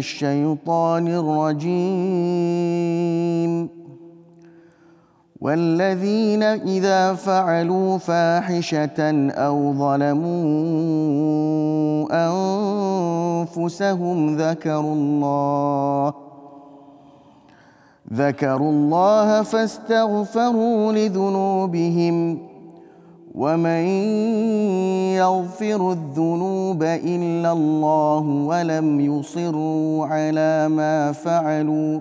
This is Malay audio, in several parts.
الشيطان الرجيم والذين إذا فعلوا فاحشة أو ظلموا أنفسهم ذكروا الله ذكروا الله فاستغفروا لذنوبهم ۖ ومن يغفر الذنوب الا الله ولم يصروا على ما فعلوا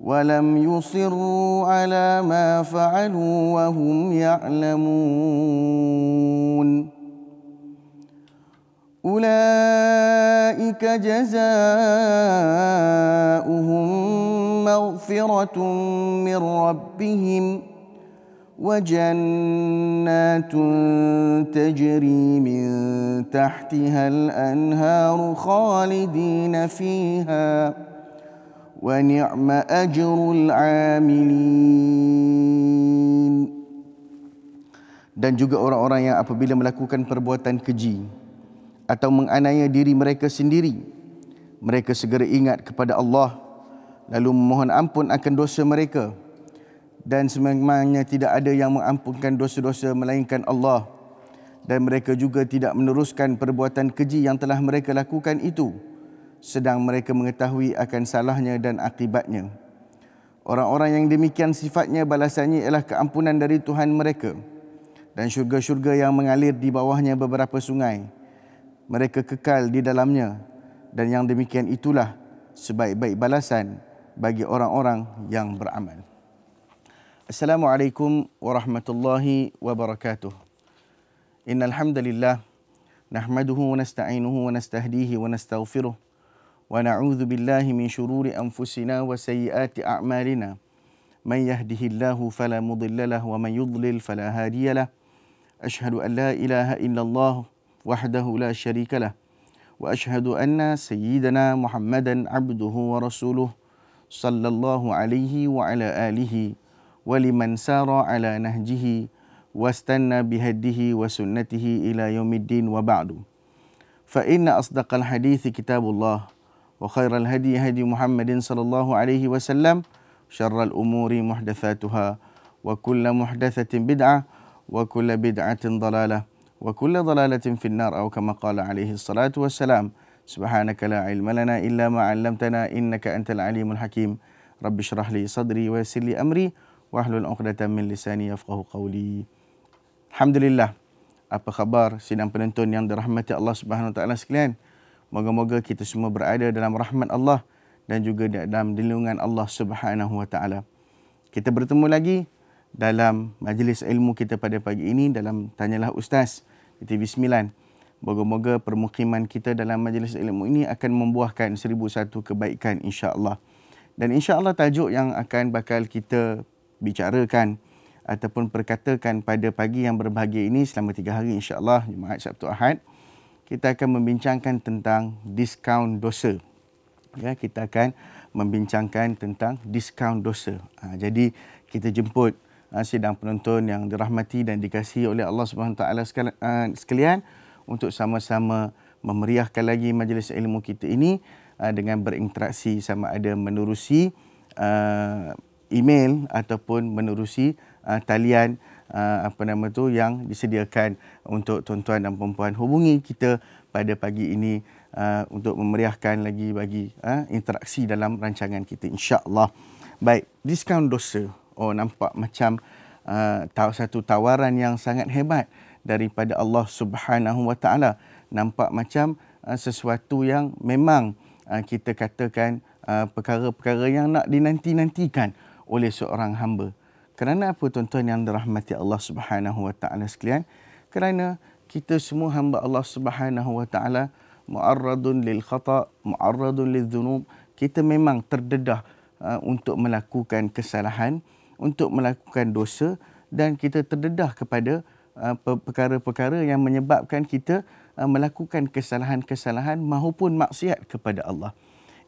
ولم يصروا على ما فعلوا وهم يعلمون اولئك جزاؤهم مغفره من ربهم وجنات تجري من تحتها الانهار خالدين فيها ونعم اجر العاملين dan juga orang-orang yang apabila melakukan perbuatan keji atau menganiaya diri mereka sendiri mereka segera ingat kepada Allah lalu memohon ampun akan dosa mereka dan sememangnya tidak ada yang mengampunkan dosa-dosa melainkan Allah dan mereka juga tidak meneruskan perbuatan keji yang telah mereka lakukan itu sedang mereka mengetahui akan salahnya dan akibatnya orang-orang yang demikian sifatnya balasannya ialah keampunan dari Tuhan mereka dan syurga-syurga yang mengalir di bawahnya beberapa sungai mereka kekal di dalamnya dan yang demikian itulah sebaik-baik balasan bagi orang-orang yang beramal السلام عليكم ورحمة الله وبركاته إن الحمد لله نحمده ونستعينه ونستهديه ونستغفره ونعوذ بالله من شرور أنفسنا وسيئات أعمالنا من يهده الله فلا مضل له ومن يضلل فلا هادي له أشهد أن لا إله إلا الله وحده لا شريك له وأشهد أن سيدنا محمدا عبده ورسوله صلى الله عليه وعلى آله ولمن سار على نهجه واستنى بهديه وسنته إلى يوم الدين وبعد فإن أصدق الحديث كتاب الله وخير الهدي هدي محمد صلى الله عليه وسلم شر الأمور محدثاتها وكل محدثة بدعة وكل بدعة ضلالة وكل ضلالة في النار أو كما قال عليه الصلاة والسلام سبحانك لا علم لنا إلا ما علمتنا إنك أنت العليم الحكيم رب اشرح لي صدري ويسر لي أمري wahlul uqdatan min lisani yafqahu qawli. Alhamdulillah. Apa khabar sidang penonton yang dirahmati Allah Subhanahu Wa Taala sekalian? Moga-moga kita semua berada dalam rahmat Allah dan juga dalam lindungan Allah Subhanahu Wa Taala. Kita bertemu lagi dalam majlis ilmu kita pada pagi ini dalam tanyalah ustaz di TV9. Moga-moga permukiman kita dalam majlis ilmu ini akan membuahkan seribu satu kebaikan insya-Allah. Dan insya-Allah tajuk yang akan bakal kita bicarakan ataupun perkatakan pada pagi yang berbahagia ini selama tiga hari insyaAllah Jumaat Sabtu Ahad kita akan membincangkan tentang diskaun dosa ya, kita akan membincangkan tentang diskaun dosa ha, jadi kita jemput ha, sidang penonton yang dirahmati dan dikasihi oleh Allah SWT ha, sekalian untuk sama-sama memeriahkan lagi majlis ilmu kita ini ha, dengan berinteraksi sama ada menerusi ha, email ataupun menerusi uh, talian uh, apa nama tu yang disediakan untuk tuan-tuan dan puan-puan hubungi kita pada pagi ini uh, untuk memeriahkan lagi bagi uh, interaksi dalam rancangan kita insya-Allah. Baik, diskaun dosa. Oh nampak macam uh, satu tawaran yang sangat hebat daripada Allah Subhanahu Wa Taala. Nampak macam uh, sesuatu yang memang uh, kita katakan uh, perkara-perkara yang nak dinanti-nantikan oleh seorang hamba. Kerana apa tuan-tuan yang dirahmati Allah Subhanahu Wa Taala sekalian? Kerana kita semua hamba Allah Subhanahu Wa Taala mu'arradun lil khata, mu'arradun lil dhunub. Kita memang terdedah uh, untuk melakukan kesalahan, untuk melakukan dosa dan kita terdedah kepada uh, perkara-perkara yang menyebabkan kita uh, melakukan kesalahan-kesalahan maupun maksiat kepada Allah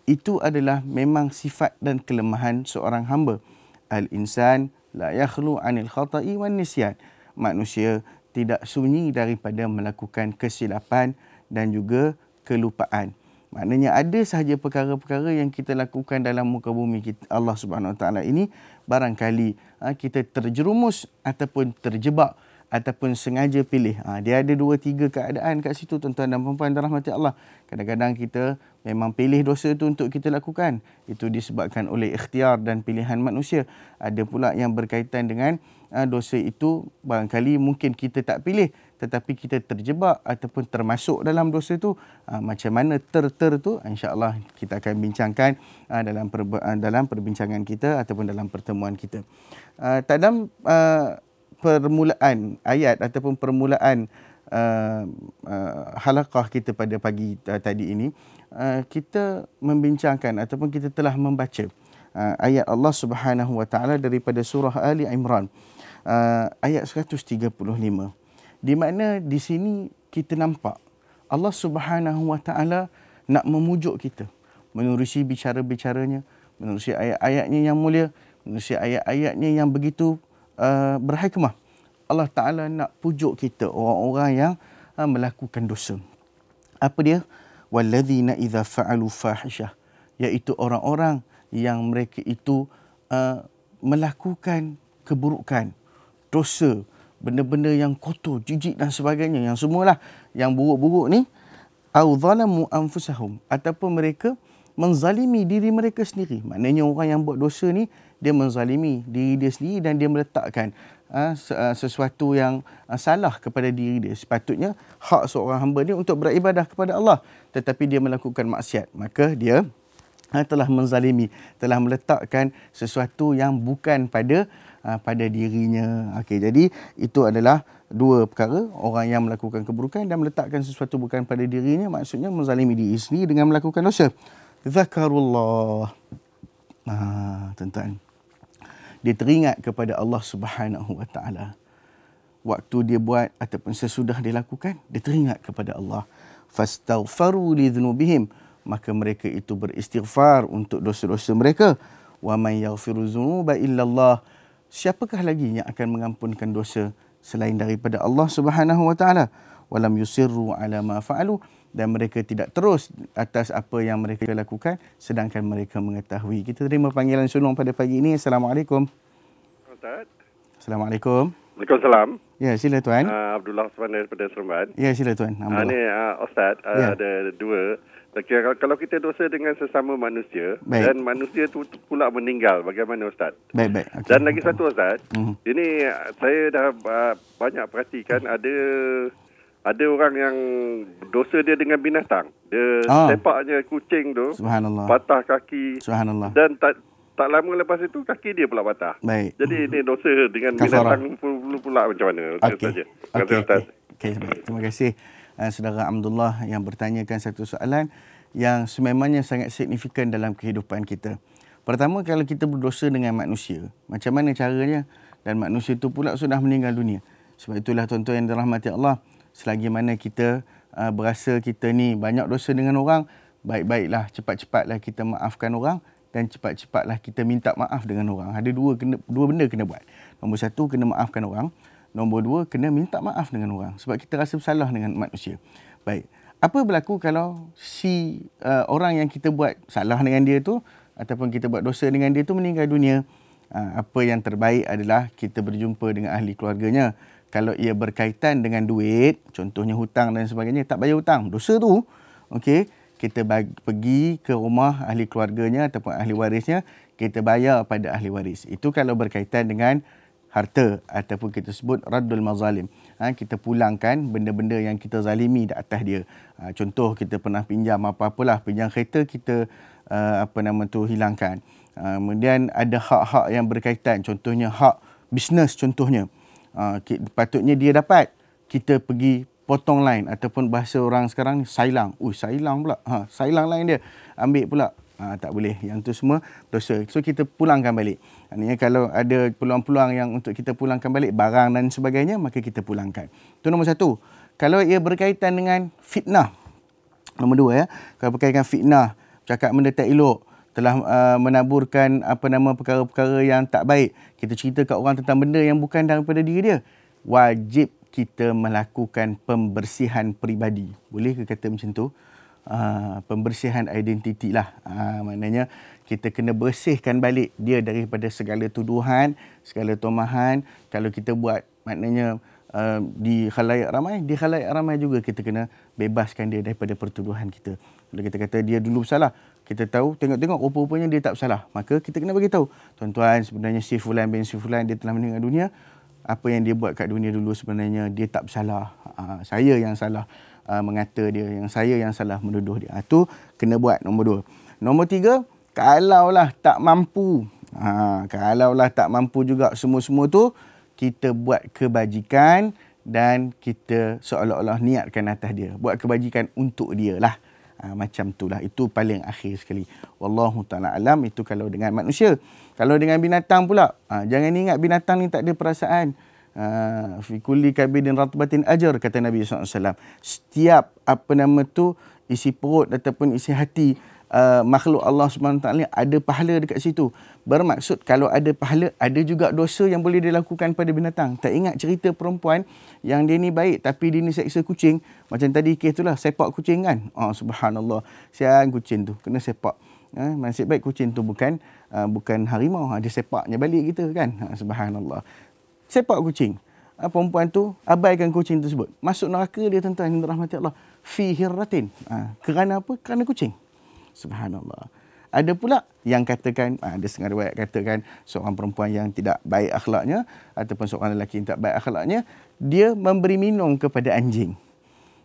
itu adalah memang sifat dan kelemahan seorang hamba. Al-insan la yakhlu anil khata'i wan nisyan. Manusia tidak sunyi daripada melakukan kesilapan dan juga kelupaan. Maknanya ada sahaja perkara-perkara yang kita lakukan dalam muka bumi kita, Allah Subhanahu Wa Taala ini barangkali ha, kita terjerumus ataupun terjebak ataupun sengaja pilih. Ha, dia ada dua tiga keadaan kat situ tuan-tuan dan puan-puan dan rahmati Allah. Kadang-kadang kita memang pilih dosa itu untuk kita lakukan. Itu disebabkan oleh ikhtiar dan pilihan manusia. Ada pula yang berkaitan dengan ha, dosa itu barangkali mungkin kita tak pilih tetapi kita terjebak ataupun termasuk dalam dosa itu ha, macam mana ter-ter tu insyaallah kita akan bincangkan ha, dalam ha, dalam perbincangan kita ataupun dalam pertemuan kita. Ha, dalam permulaan ayat ataupun permulaan uh, uh, halakah kita pada pagi uh, tadi ini uh, kita membincangkan ataupun kita telah membaca uh, ayat Allah Subhanahu Wa Taala daripada surah Ali Imran uh, ayat 135 di mana di sini kita nampak Allah Subhanahu Wa Taala nak memujuk kita menerusi bicara-bicaranya menerusi ayat-ayatnya yang mulia menerusi ayat-ayatnya yang begitu Uh, berhikmah. Allah Ta'ala nak pujuk kita orang-orang yang uh, melakukan dosa. Apa dia? Walladzina idza fa'alu fahishah. Iaitu orang-orang yang mereka itu uh, melakukan keburukan, dosa, benda-benda yang kotor, jijik dan sebagainya. Yang semualah yang buruk-buruk ni. Au zalamu anfusahum. Ataupun mereka menzalimi diri mereka sendiri. Maknanya orang yang buat dosa ni, dia menzalimi diri dia sendiri dan dia meletakkan ah, ah, sesuatu yang ah, salah kepada diri dia. Sepatutnya hak seorang hamba ni untuk beribadah kepada Allah. Tetapi dia melakukan maksiat. Maka dia telah menzalimi, telah meletakkan sesuatu yang bukan pada pada dirinya. Okey, jadi itu adalah dua perkara orang yang melakukan keburukan dan meletakkan sesuatu bukan pada dirinya maksudnya menzalimi diri sendiri dengan melakukan dosa. Zakarullah. Ah, tentang dia teringat kepada Allah Subhanahu Wa Taala. Waktu dia buat ataupun sesudah dia lakukan, dia teringat kepada Allah. Fastaghfaru li dhunubihim. Maka mereka itu beristighfar untuk dosa-dosa mereka. Wa man yaghfiru dhunuba illa Allah. Siapakah lagi yang akan mengampunkan dosa selain daripada Allah Subhanahu Wa Taala? Walam yusirru ala ma fa'alu dan mereka tidak terus atas apa yang mereka lakukan sedangkan mereka mengetahui. Kita terima panggilan sulung pada pagi ini. Assalamualaikum. Ustaz. Assalamualaikum. Waalaikumsalam. Ya, sila tuan. Uh, Abdullah Osman daripada Seremban. Ya, sila tuan. Uh, ini uh, Ustaz, uh, ya. ada dua. Okay, kalau kita dosa dengan sesama manusia baik. dan manusia itu pula meninggal, bagaimana Ustaz? Baik, baik. Okay. Dan lagi satu Ustaz, uh-huh. ini saya dah uh, banyak perhatikan ada ada orang yang dosa dia dengan binatang. Dia oh. sepaknya kucing tu Subhanallah. patah kaki. Subhanallah. Dan tak tak lama lepas itu kaki dia pula patah. Baik. Jadi ini dosa dengan Kafara. binatang pula, pula macam mana? Okey. terima Okay. Okay. Okay. Terima kasih uh, saudara Abdullah yang bertanyakan satu soalan yang sememangnya sangat signifikan dalam kehidupan kita. Pertama kalau kita berdosa dengan manusia, macam mana caranya? Dan manusia itu pula sudah meninggal dunia. Sebab itulah tuan-tuan yang dirahmati Allah, selagi mana kita uh, berasa kita ni banyak dosa dengan orang, baik-baiklah cepat-cepatlah kita maafkan orang dan cepat-cepatlah kita minta maaf dengan orang. Ada dua kena, dua benda kena buat. Nombor satu, kena maafkan orang. Nombor dua, kena minta maaf dengan orang. Sebab kita rasa bersalah dengan manusia. Baik. Apa berlaku kalau si uh, orang yang kita buat salah dengan dia tu ataupun kita buat dosa dengan dia tu meninggal dunia? Uh, apa yang terbaik adalah kita berjumpa dengan ahli keluarganya kalau ia berkaitan dengan duit, contohnya hutang dan sebagainya, tak bayar hutang, dosa tu. okay? kita bagi, pergi ke rumah ahli keluarganya ataupun ahli warisnya, kita bayar pada ahli waris. Itu kalau berkaitan dengan harta ataupun kita sebut raddul mazalim. Ha, kita pulangkan benda-benda yang kita zalimi di atas dia. Ha, contoh kita pernah pinjam apa-apalah, pinjam kereta kita uh, apa nama tu hilangkan. Uh, kemudian ada hak-hak yang berkaitan contohnya hak bisnes contohnya uh, patutnya dia dapat kita pergi potong lain ataupun bahasa orang sekarang ni sailang. Ui sailang pula. Ha sailang lain dia. Ambil pula. Ha, tak boleh. Yang tu semua dosa. So kita pulangkan balik. Maknanya kalau ada peluang-peluang yang untuk kita pulangkan balik barang dan sebagainya maka kita pulangkan. Itu nombor satu. Kalau ia berkaitan dengan fitnah. Nombor dua ya. Kalau berkaitan fitnah. Cakap benda tak elok telah uh, menaburkan apa nama perkara-perkara yang tak baik. Kita cerita kat orang tentang benda yang bukan daripada diri dia. Wajib kita melakukan pembersihan peribadi. Boleh ke kata macam tu? Uh, pembersihan identiti lah. Uh, maknanya kita kena bersihkan balik dia daripada segala tuduhan, segala tomahan. Kalau kita buat maknanya Uh, di khalayak ramai di khalayak ramai juga kita kena bebaskan dia daripada pertuduhan kita kalau kita kata dia dulu salah kita tahu tengok-tengok rupa-rupanya dia tak bersalah maka kita kena bagi tahu tuan-tuan sebenarnya si fulan bin si fulan dia telah meninggal dunia apa yang dia buat kat dunia dulu sebenarnya dia tak bersalah ha, saya yang salah ha, mengata dia yang saya yang salah menuduh dia ha, kena buat nombor dua nombor tiga kalaulah tak mampu ha, kalaulah tak mampu juga semua-semua tu kita buat kebajikan dan kita seolah-olah niatkan atas dia. Buat kebajikan untuk dia lah. Ha, macam itulah. Itu paling akhir sekali. Wallahu ta'ala alam itu kalau dengan manusia. Kalau dengan binatang pula. Ha, jangan ingat binatang ni tak ada perasaan. Ah, fi kulli kabidin ratbatin ajar kata Nabi SAW. Setiap apa nama tu isi perut ataupun isi hati uh, makhluk Allah SWT ada pahala dekat situ. Bermaksud kalau ada pahala, ada juga dosa yang boleh dilakukan pada binatang. Tak ingat cerita perempuan yang dia ni baik tapi dia ni seksa kucing. Macam tadi kes tu lah, sepak kucing kan? Oh, subhanallah, sian kucing tu, kena sepak. Eh, nasib baik kucing tu bukan uh, bukan harimau. Ha, dia sepaknya balik kita kan? Ha, subhanallah. Sepak kucing. Ha, perempuan tu abaikan kucing tersebut. Masuk neraka dia tuan-tuan. Allah Fi hirratin. Ha, kerana apa? Kerana kucing. Subhanallah. Ada pula yang katakan, ah, ada setengah riwayat katakan seorang perempuan yang tidak baik akhlaknya ataupun seorang lelaki yang tak baik akhlaknya, dia memberi minum kepada anjing.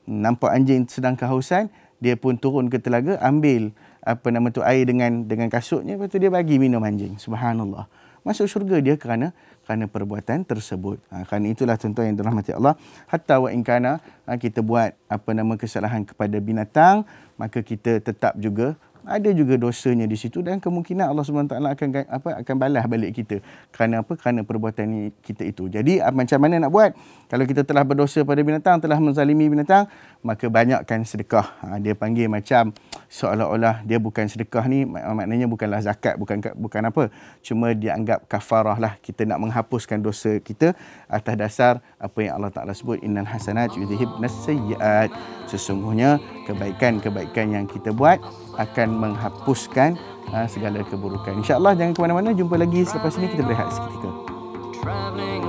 Nampak anjing sedang kehausan, dia pun turun ke telaga, ambil apa nama tu air dengan dengan kasutnya, lepas tu dia bagi minum anjing. Subhanallah. Masuk syurga dia kerana kerana perbuatan tersebut. Ha, kerana itulah contoh tuan yang dirahmati Allah. Hatta wa inkana ha, kita buat apa nama kesalahan kepada binatang, maka kita tetap juga ada juga dosanya di situ dan kemungkinan Allah SWT akan apa akan balas balik kita kerana apa kerana perbuatan ini, kita itu jadi ah, macam mana nak buat kalau kita telah berdosa pada binatang telah menzalimi binatang maka banyakkan sedekah ha, dia panggil macam seolah-olah dia bukan sedekah ni maknanya bukanlah zakat bukan bukan apa cuma dia anggap kafarah lah kita nak menghapuskan dosa kita atas dasar apa yang Allah Taala sebut innal hasanat yudhibnas sayiat sesungguhnya kebaikan-kebaikan yang kita buat akan menghapuskan uh, segala keburukan. InsyaAllah jangan ke mana-mana. Jumpa lagi selepas ini kita berehat seketika. Traveling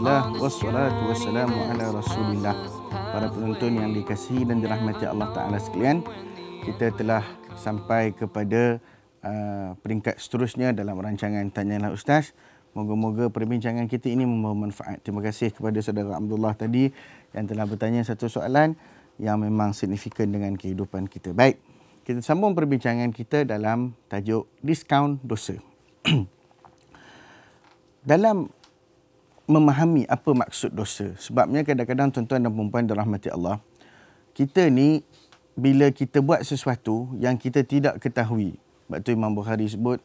Alhamdulillah wassalatu wassalamu ala rasulillah Para penonton yang dikasihi dan dirahmati Allah Ta'ala sekalian Kita telah sampai kepada uh, peringkat seterusnya dalam rancangan Tanyalah Ustaz Moga-moga perbincangan kita ini membawa manfaat Terima kasih kepada saudara Abdullah tadi Yang telah bertanya satu soalan yang memang signifikan dengan kehidupan kita Baik, kita sambung perbincangan kita dalam tajuk Diskaun Dosa dalam memahami apa maksud dosa. Sebabnya kadang-kadang tuan-tuan dan perempuan rahmati Allah, kita ni bila kita buat sesuatu yang kita tidak ketahui. Sebab tu Imam Bukhari sebut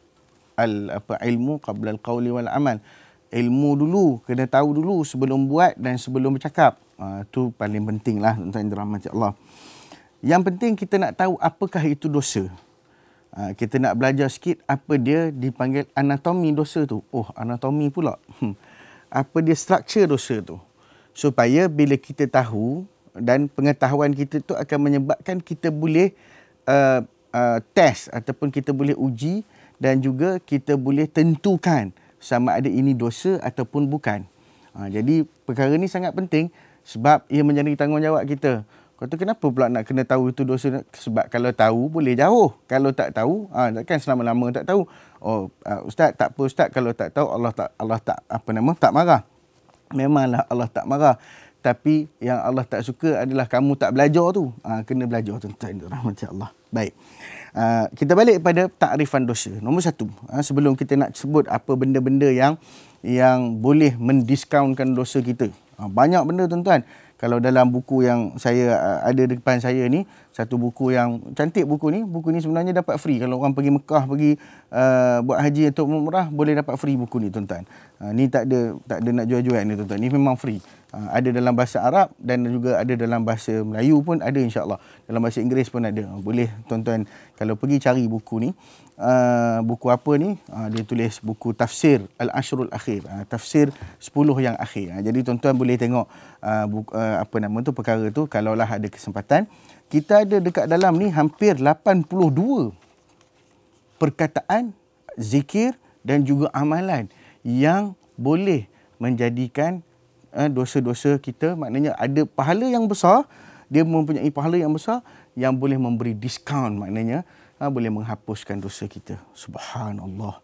al apa ilmu qabla al qawli wal amal. Ilmu dulu, kena tahu dulu sebelum buat dan sebelum bercakap. Ha, tu paling penting lah tuan-tuan yang dirahmati Allah. Yang penting kita nak tahu apakah itu dosa. Ha, kita nak belajar sikit apa dia dipanggil anatomi dosa tu. Oh, anatomi pula. Hmm apa dia struktur dosa tu supaya bila kita tahu dan pengetahuan kita tu akan menyebabkan kita boleh uh, uh, test ataupun kita boleh uji dan juga kita boleh tentukan sama ada ini dosa ataupun bukan. Ha, jadi perkara ni sangat penting sebab ia menjadi tanggungjawab kita. Kau tu kenapa pula nak kena tahu itu dosa? Sebab kalau tahu boleh jauh. Kalau tak tahu, ha, takkan selama-lama tak tahu oh uh, ustaz tak apa ustaz kalau tak tahu Allah tak Allah tak apa nama tak marah memanglah Allah tak marah tapi yang Allah tak suka adalah kamu tak belajar tu uh, kena belajar tuan-tuan rahmat Allah baik Uh, kita balik pada takrifan dosa. Nombor satu, uh, sebelum kita nak sebut apa benda-benda yang yang boleh mendiskaunkan dosa kita. Uh, banyak benda tuan-tuan. Kalau dalam buku yang saya uh, ada depan saya ni, satu buku yang cantik buku ni buku ni sebenarnya dapat free kalau orang pergi Mekah pergi uh, buat haji atau murah boleh dapat free buku ni tuan-tuan. Uh, ni tak ada tak ada nak jual-jual ni tuan-tuan. Ni memang free. Uh, ada dalam bahasa Arab dan juga ada dalam bahasa Melayu pun ada Insyaallah Dalam bahasa Inggeris pun ada. Uh, boleh tuan-tuan kalau pergi cari buku ni Uh, buku apa ni uh, dia tulis buku tafsir al-ashrul akhir uh, tafsir 10 yang akhir uh, jadi tuan-tuan boleh tengok uh, buku, uh, apa nama tu perkara tu kalaulah ada kesempatan kita ada dekat dalam ni hampir 82 perkataan zikir dan juga amalan yang boleh menjadikan uh, dosa-dosa kita maknanya ada pahala yang besar dia mempunyai pahala yang besar yang boleh memberi diskaun maknanya uh, boleh menghapuskan dosa kita subhanallah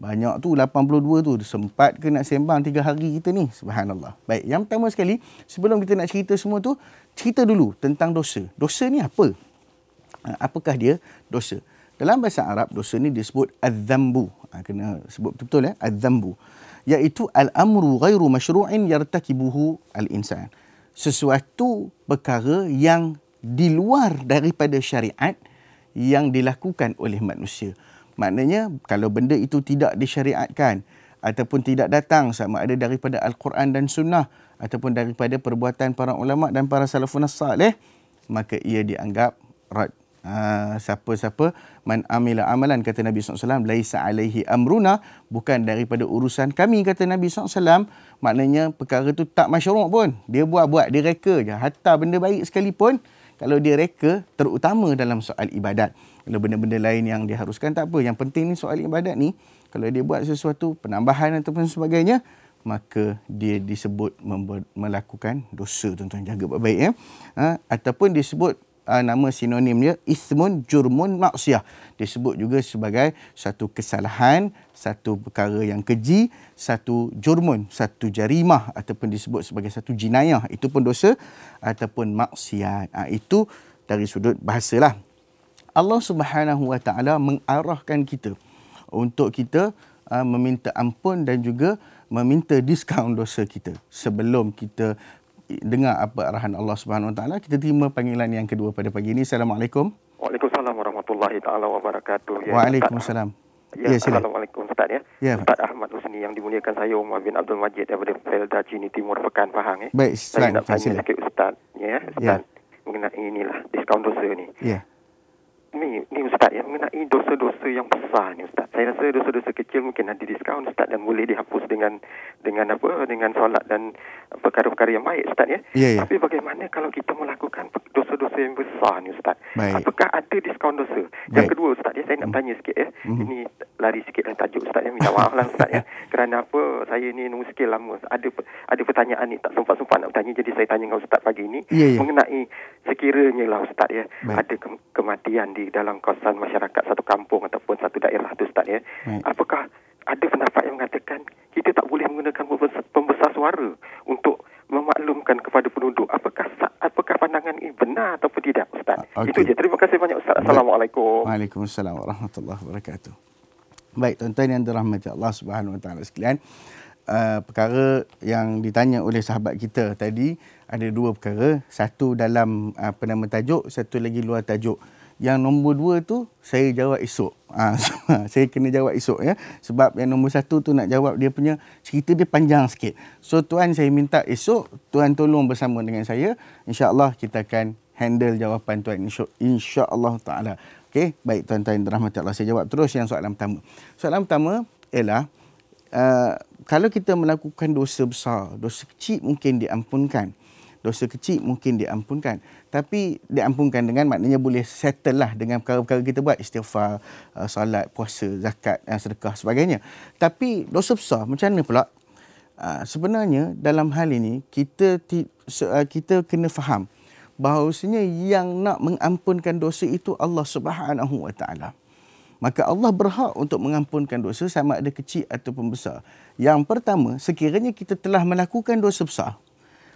banyak tu 82 tu sempat ke nak sembang 3 hari kita ni subhanallah baik yang pertama sekali sebelum kita nak cerita semua tu cerita dulu tentang dosa. Dosa ni apa? Ha, apakah dia dosa? Dalam bahasa Arab, dosa ni disebut az-zambu. Ha, kena sebut betul-betul ya, eh? az-zambu. Iaitu al-amru ghairu mashru'in yartakibuhu al-insan. Sesuatu perkara yang di luar daripada syariat yang dilakukan oleh manusia. Maknanya, kalau benda itu tidak disyariatkan ataupun tidak datang sama ada daripada Al-Quran dan Sunnah, ataupun daripada perbuatan para ulama dan para salafun salih eh, maka ia dianggap rad ha, siapa-siapa man amila amalan kata Nabi SAW laisa alaihi amruna bukan daripada urusan kami kata Nabi SAW maknanya perkara tu tak masyarak pun dia buat-buat dia reka je hatta benda baik sekalipun kalau dia reka terutama dalam soal ibadat kalau benda-benda lain yang diharuskan tak apa yang penting ni soal ibadat ni kalau dia buat sesuatu penambahan ataupun sebagainya maka dia disebut melakukan dosa tuan-tuan jaga baik-baik ya ha, ataupun disebut uh, nama sinonimnya ismun jurmun maksiah disebut juga sebagai satu kesalahan satu perkara yang keji satu jurmun satu jarimah ataupun disebut sebagai satu jinayah itu pun dosa ataupun maksiat ha, itu dari sudut bahasalah Allah Subhanahu Wa Taala mengarahkan kita untuk kita uh, meminta ampun dan juga meminta diskaun dosa kita sebelum kita dengar apa arahan Allah Subhanahu Wa Taala kita terima panggilan yang kedua pada pagi ini assalamualaikum Waalaikumsalam warahmatullahi taala wabarakatuh ya, Waalaikumsalam Ya, ya Assalamualaikum Ustaz ya. ya Ustaz Ahmad Usni yang dimuliakan saya Umar bin Abdul Majid daripada Felda Cini Timur Pekan Pahang ya. Baik, saya nak tanya sikit Ustaz ya, ya. Ustaz. Ya. Mengenai inilah diskaun dosa ni. Ya ni ni ustaz yang mengenai dosa-dosa yang besar ni ustaz. Saya rasa dosa-dosa kecil mungkin ada diskaun ustaz dan boleh dihapus dengan dengan apa dengan solat dan perkara-perkara yang baik ustaz ya. Yeah, yeah. Tapi bagaimana kalau kita melakukan dosa-dosa yang besar ni ustaz? Baik. Apakah ada diskaun dosa? Baik. Yang kedua ustaz ya saya nak hmm. tanya sikit ya. hmm Ini lari sikit dan tajuk ustaz ya minta maaf lah ustaz ya. Kerana apa saya ni muskil lama ada ada pertanyaan ni tak sempat-sempat nak tanya jadi saya tanya dengan ustaz pagi ini yeah, yeah. mengenai sekiranya lah Ustaz ya Baik. ada ke- kematian di dalam kawasan masyarakat satu kampung ataupun satu daerah tu Ustaz ya Baik. apakah ada pendapat yang mengatakan kita tak boleh menggunakan pembesar, pembesar suara untuk memaklumkan kepada penduduk apakah apakah pandangan ini benar ataupun tidak Ustaz ah, okay. itu je terima kasih banyak Ustaz Assalamualaikum Waalaikumsalam Warahmatullahi Wabarakatuh Baik tuan-tuan yang dirahmati Allah Subhanahu Wa Taala sekalian uh, perkara yang ditanya oleh sahabat kita tadi ada dua perkara. Satu dalam apa ah, nama tajuk, satu lagi luar tajuk. Yang nombor dua tu saya jawab esok. Ha, so, saya kena jawab esok ya. Sebab yang nombor satu tu nak jawab dia punya cerita dia panjang sikit. So tuan saya minta esok tuan tolong bersama dengan saya. InsyaAllah kita akan handle jawapan tuan. InsyaAllah ta'ala. Okay, baik tuan-tuan rahmat Allah. Saya jawab terus yang soalan pertama. Soalan pertama ialah uh, kalau kita melakukan dosa besar, dosa kecil mungkin diampunkan dosa kecil mungkin diampunkan. Tapi diampunkan dengan maknanya boleh settle lah dengan perkara-perkara kita buat. Istighfar, uh, salat, puasa, zakat, uh, sedekah sebagainya. Tapi dosa besar macam mana pula? Uh, sebenarnya dalam hal ini kita uh, kita kena faham bahawasanya yang nak mengampunkan dosa itu Allah Subhanahu Wa Taala. Maka Allah berhak untuk mengampunkan dosa sama ada kecil ataupun besar. Yang pertama, sekiranya kita telah melakukan dosa besar,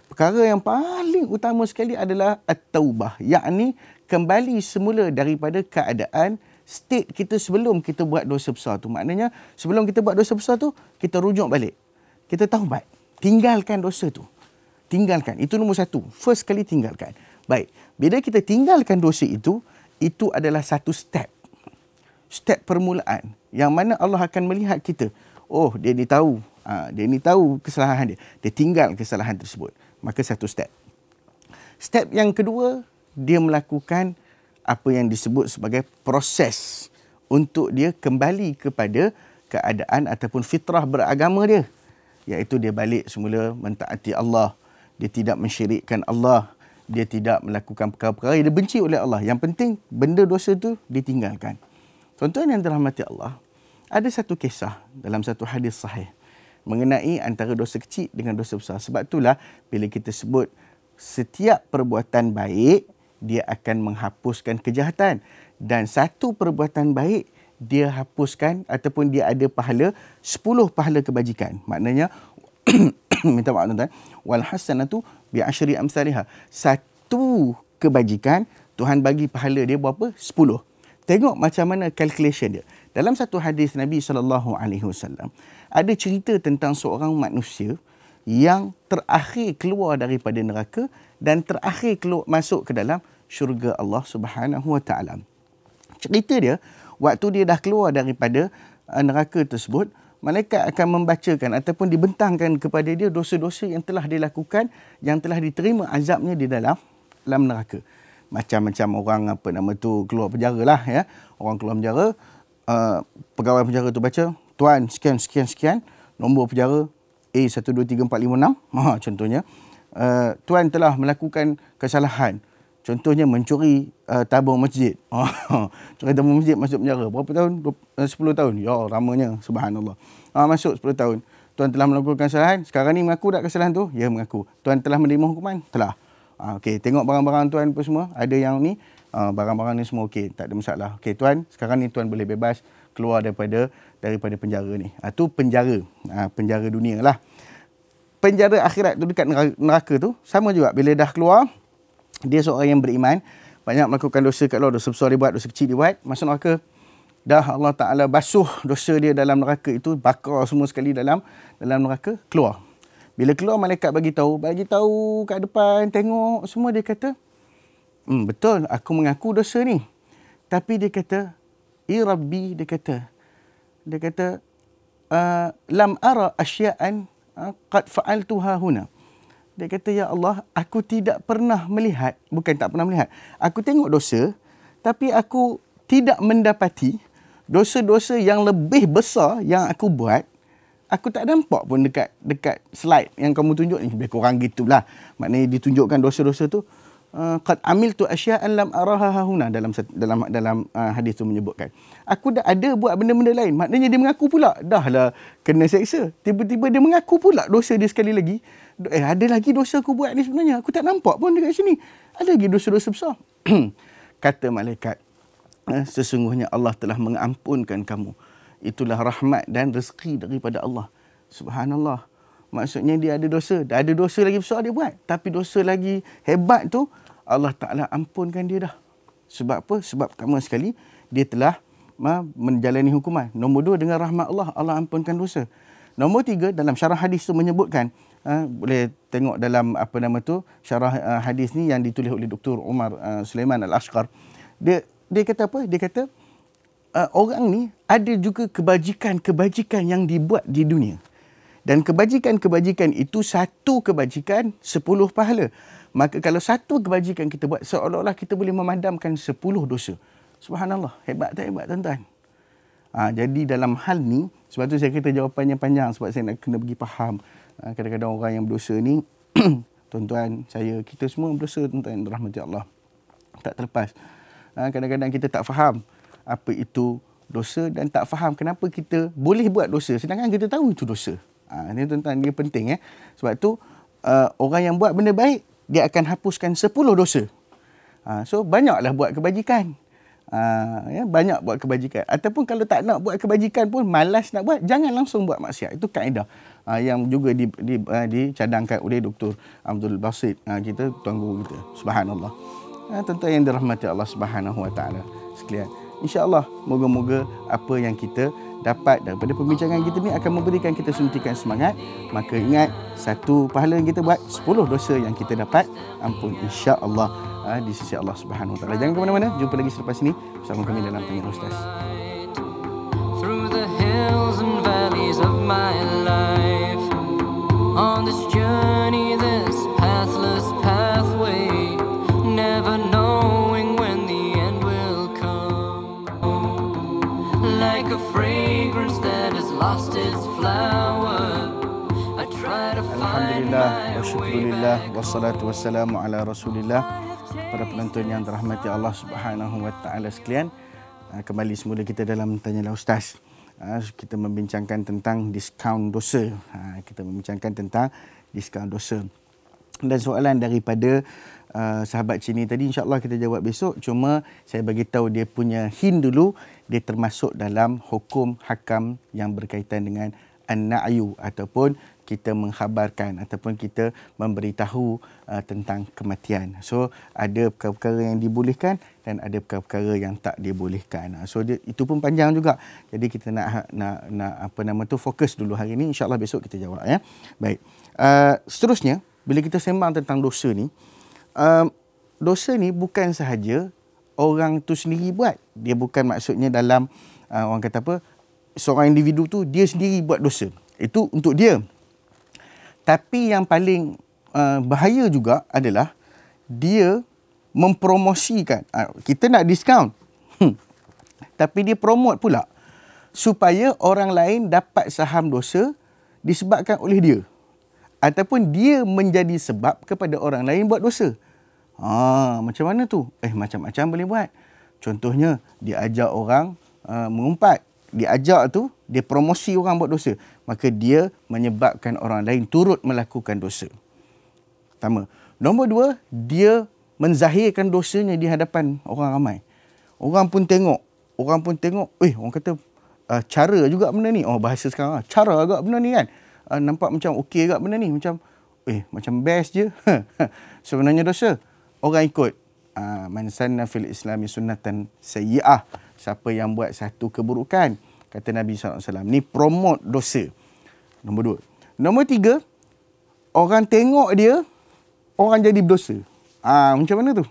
perkara yang paling utama sekali adalah at-taubah yakni kembali semula daripada keadaan state kita sebelum kita buat dosa besar tu maknanya sebelum kita buat dosa besar tu kita rujuk balik kita taubat tinggalkan dosa tu tinggalkan itu nombor satu first kali tinggalkan baik bila kita tinggalkan dosa itu itu adalah satu step step permulaan yang mana Allah akan melihat kita oh dia ni tahu ha, dia ni tahu kesalahan dia dia tinggal kesalahan tersebut maka satu step. Step yang kedua, dia melakukan apa yang disebut sebagai proses untuk dia kembali kepada keadaan ataupun fitrah beragama dia. Iaitu dia balik semula mentaati Allah. Dia tidak mensyirikkan Allah. Dia tidak melakukan perkara-perkara yang dia benci oleh Allah. Yang penting, benda dosa itu ditinggalkan. Tuan-tuan yang dirahmati Allah, ada satu kisah dalam satu hadis sahih mengenai antara dosa kecil dengan dosa besar. Sebab itulah bila kita sebut setiap perbuatan baik dia akan menghapuskan kejahatan dan satu perbuatan baik dia hapuskan ataupun dia ada pahala sepuluh pahala kebajikan. Maknanya minta maaf tuan-tuan, wal hasanatu bi asyri amsalha. Satu kebajikan Tuhan bagi pahala dia berapa? Sepuluh. Tengok macam mana calculation dia. Dalam satu hadis Nabi sallallahu alaihi wasallam ada cerita tentang seorang manusia yang terakhir keluar daripada neraka dan terakhir keluar, masuk ke dalam syurga Allah Subhanahu wa taala. Cerita dia waktu dia dah keluar daripada uh, neraka tersebut malaikat akan membacakan ataupun dibentangkan kepada dia dosa-dosa yang telah dilakukan yang telah diterima azabnya di dalam dalam neraka. Macam-macam orang apa nama tu keluar penjara lah ya. Orang keluar penjara uh, pegawai penjara tu baca, tuan sekian sekian sekian, nombor penjara A123456, ha, contohnya, uh, tuan telah melakukan kesalahan. Contohnya mencuri uh, tabung masjid. Ha, curi tabung masjid masuk penjara. Berapa tahun? 10 uh, tahun. Ya, ramanya. Subhanallah. Uh, masuk 10 tahun. Tuan telah melakukan kesalahan. Sekarang ni mengaku tak kesalahan tu? Ya, mengaku. Tuan telah menerima hukuman? Telah. Uh, Okey, tengok barang-barang tuan apa semua. Ada yang ni. Ah, barang-barang ni semua okey, tak ada masalah. Okey tuan, sekarang ni tuan boleh bebas keluar daripada daripada penjara ni. Ha, tu penjara, ha, penjara dunia lah. Penjara akhirat tu dekat neraka tu, sama juga bila dah keluar, dia seorang yang beriman, banyak melakukan dosa kat luar, dosa besar dia buat, dosa kecil dia buat, masuk neraka, dah Allah Ta'ala basuh dosa dia dalam neraka itu, bakar semua sekali dalam dalam neraka, keluar. Bila keluar malaikat bagi tahu, bagi tahu kat depan tengok semua dia kata, hmm, betul aku mengaku dosa ni. Tapi dia kata, "Ya Rabbi," dia kata. Dia kata, ah, lam ara asya'an ah, qad fa'altuha huna." Dia kata, "Ya Allah, aku tidak pernah melihat, bukan tak pernah melihat. Aku tengok dosa, tapi aku tidak mendapati dosa-dosa yang lebih besar yang aku buat." aku tak nampak pun dekat dekat slide yang kamu tunjuk ni lebih kurang gitulah maknanya ditunjukkan dosa-dosa tu Eh, qad amiltu asya'an lam araha hahuna dalam dalam dalam uh, eh, hadis tu menyebutkan aku dah ada buat benda-benda lain maknanya dia mengaku pula dahlah kena seksa tiba-tiba dia mengaku pula dosa dia sekali lagi eh ada lagi dosa aku buat ni sebenarnya aku tak nampak pun dekat sini ada lagi dosa-dosa besar kata malaikat eh, sesungguhnya Allah telah mengampunkan kamu itulah rahmat dan rezeki daripada Allah subhanallah maksudnya dia ada dosa dah ada dosa lagi besar dia buat tapi dosa lagi hebat tu Allah Ta'ala ampunkan dia dah. Sebab apa? Sebab pertama sekali, dia telah ma, menjalani hukuman. Nombor dua, dengan rahmat Allah, Allah ampunkan dosa. Nombor tiga, dalam syarah hadis itu menyebutkan, ha, boleh tengok dalam apa nama tu, syarah uh, hadis ni yang ditulis oleh Dr. Umar uh, ha, Sulaiman Al-Askar. Dia, dia kata apa? Dia kata, uh, orang ni ada juga kebajikan-kebajikan yang dibuat di dunia. Dan kebajikan-kebajikan itu satu kebajikan sepuluh pahala. Maka kalau satu kebajikan kita buat seolah-olah kita boleh memadamkan sepuluh dosa. Subhanallah. Hebat tak hebat tuan-tuan? Ha, jadi dalam hal ni, sebab tu saya kata jawapannya panjang sebab saya nak kena bagi faham. Ha, kadang-kadang orang yang berdosa ni, tuan-tuan, saya, kita semua berdosa tuan-tuan. Rahmat Allah. Tak terlepas. Ha, kadang-kadang kita tak faham apa itu dosa dan tak faham kenapa kita boleh buat dosa. Sedangkan kita tahu itu dosa. Ha, ini tentang dia penting eh. Sebab tu uh, orang yang buat benda baik dia akan hapuskan 10 dosa. Ha, so banyaklah buat kebajikan. Ha, ya, banyak buat kebajikan. Ataupun kalau tak nak buat kebajikan pun malas nak buat jangan langsung buat maksiat. Itu kaedah ha, yang juga di, di, di, ha, dicadangkan oleh Dr. Abdul Basit ha, kita tuan guru kita. Subhanallah. Ha, tentang yang dirahmati Allah Subhanahu Wa Taala sekalian. insya moga-moga apa yang kita dapat daripada pembincangan kita ni akan memberikan kita suntikan semangat. Maka ingat satu pahala yang kita buat, 10 dosa yang kita dapat ampun insya-Allah ah, di sisi Allah Subhanahu taala. Jangan ke mana-mana, jumpa lagi selepas ini bersama kami dalam tanya ustaz. Like a phrase Alhamdulillah wa syukurillah wassalatu wassalamu ala Rasulillah para penonton yang dirahmati Allah Subhanahu wa taala sekalian uh, kembali semula kita dalam tanya tanyalah ustaz uh, kita membincangkan tentang diskaun dosa uh, kita membincangkan tentang diskaun dosa dan soalan daripada uh, sahabat Cini tadi insyaallah kita jawab besok cuma saya bagi tahu dia punya hin dulu dia termasuk dalam hukum hakam yang berkaitan dengan an-na'yu ataupun kita mengkhabarkan ataupun kita memberitahu uh, tentang kematian. So ada perkara-perkara yang dibolehkan dan ada perkara-perkara yang tak dibolehkan. Uh, so dia, itu pun panjang juga. Jadi kita nak nak nak apa nama tu fokus dulu hari ini insya-Allah besok kita jawab lah, ya. Baik. Uh, seterusnya bila kita sembang tentang dosa ni uh, dosa ni bukan sahaja orang tu sendiri buat. Dia bukan maksudnya dalam uh, orang kata apa seorang individu tu dia sendiri buat dosa. Itu untuk dia. Tapi yang paling uh, bahaya juga adalah dia mempromosikan uh, kita nak diskaun. Hmm. Tapi dia promote pula supaya orang lain dapat saham dosa disebabkan oleh dia ataupun dia menjadi sebab kepada orang lain buat dosa. Ha, macam mana tu? Eh macam-macam boleh buat. Contohnya dia ajak orang uh, mengumpat dia ajak tu dia promosi orang buat dosa maka dia menyebabkan orang lain turut melakukan dosa pertama nombor dua dia menzahirkan dosanya di hadapan orang ramai orang pun tengok orang pun tengok eh orang kata uh, cara juga benda ni oh bahasa sekarang lah. cara agak benda ni kan uh, nampak macam okey agak benda ni macam eh macam best je sebenarnya dosa orang ikut uh, man sanna fil islami sunnatan sayyi'ah siapa yang buat satu keburukan. Kata Nabi SAW. Ni promote dosa. Nombor dua. Nombor tiga. Orang tengok dia, orang jadi berdosa. Ah, ha, macam mana tu?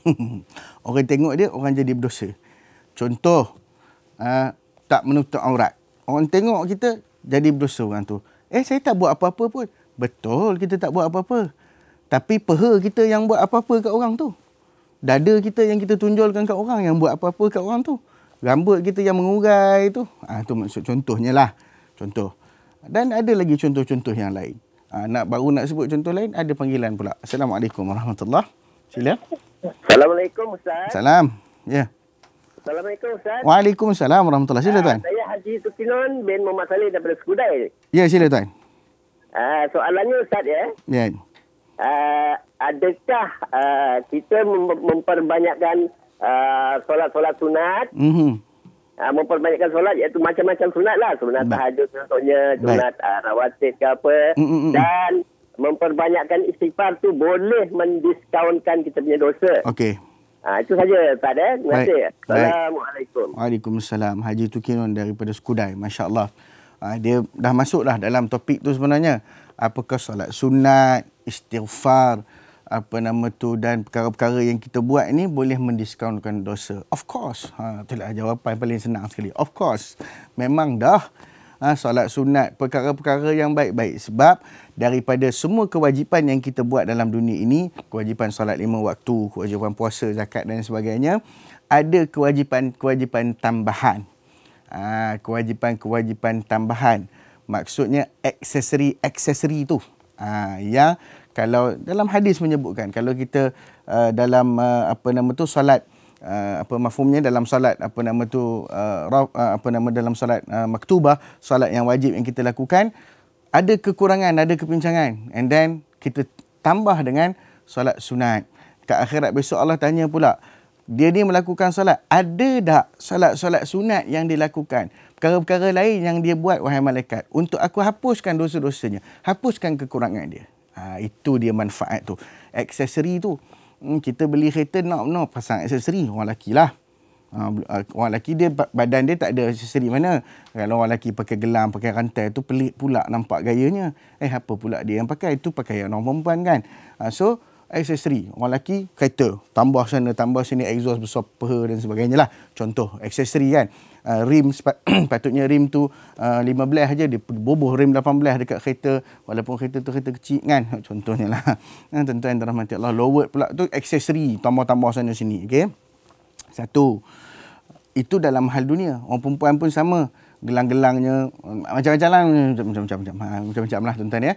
orang tengok dia, orang jadi berdosa. Contoh, uh, tak menutup aurat. Orang tengok kita, jadi berdosa orang tu. Eh, saya tak buat apa-apa pun. Betul, kita tak buat apa-apa. Tapi peha kita yang buat apa-apa kat orang tu dada kita yang kita tunjulkan kat orang yang buat apa-apa kat orang tu. Rambut kita yang mengurai tu. Ah ha, tu maksud contohnya lah. Contoh. Dan ada lagi contoh-contoh yang lain. Ha, nak baru nak sebut contoh lain ada panggilan pula. Assalamualaikum warahmatullahi. Sila. Assalamualaikum ustaz. Salam. Ya. Yeah. Assalamualaikum ustaz. Waalaikumsalam warahmatullahi. Sila ah, tuan. Saya Haji Sukinon bin Muhammad Saleh daripada Skudai. Ya, yeah, sila tuan. Ah uh, soalannya ustaz ya. Ya. Yeah. Uh, adakah uh, kita mem- memperbanyakkan uh, solat-solat sunat? Mm-hmm. Uh, memperbanyakkan solat iaitu macam-macam sunat lah. Sunat tahajud contohnya, sunat uh, rawatib ke apa. mm mm Dan memperbanyakkan istighfar tu boleh mendiskaunkan kita punya dosa. Okey. Ha, itu saja Ustaz. Eh. Terima kasih. Assalamualaikum. Waalaikumsalam. Haji Tukinun daripada Sekudai. Masya Allah. Ha, uh, dia dah masuklah dalam topik tu sebenarnya. Apakah solat sunat, istighfar, apa nama tu dan perkara-perkara yang kita buat ni boleh mendiskaunkan dosa. Of course. Ha itulah jawapan paling senang sekali. Of course. Memang dah ha, solat sunat perkara-perkara yang baik-baik sebab daripada semua kewajipan yang kita buat dalam dunia ini, kewajipan solat lima waktu, kewajipan puasa, zakat dan sebagainya, ada kewajipan-kewajipan tambahan. Ha, kewajipan-kewajipan tambahan. Maksudnya aksesori-aksesori tu. Ha, yang kalau dalam hadis menyebutkan kalau kita uh, dalam uh, apa nama tu salat, uh, apa mafhumnya dalam salat, apa nama tu uh, uh, apa nama dalam salat uh, maktubah solat yang wajib yang kita lakukan ada kekurangan ada kepincangan and then kita tambah dengan salat sunat ke akhirat besok Allah tanya pula dia ni melakukan salat, ada tak salat salat sunat yang dilakukan perkara-perkara lain yang dia buat wahai malaikat untuk aku hapuskan dosa-dosanya hapuskan kekurangan dia Ha, itu dia manfaat tu. Aksesori tu. Hmm, kita beli kereta nak no, pasang aksesori. Orang lelaki lah. Ha, ha orang lelaki dia, badan dia tak ada aksesori mana. Kalau orang lelaki pakai gelang, pakai rantai tu pelik pula nampak gayanya. Eh apa pula dia yang pakai? Itu pakai yang orang perempuan kan? Ha, so, aksesori. Orang lelaki kereta. Tambah sana, tambah sini exhaust besar peha dan sebagainya lah. Contoh, aksesori kan? uh, rim patutnya rim tu uh, 15 aja, dia boboh rim 18 dekat kereta walaupun kereta tu kereta kecil kan contohnya lah ha, tentu yang dalam Allah lower pula tu aksesori tambah-tambah sana sini okey satu itu dalam hal dunia orang perempuan pun sama gelang-gelangnya um, macam-macam lah macam-macam ha, macam-macam lah tuan-tuan ya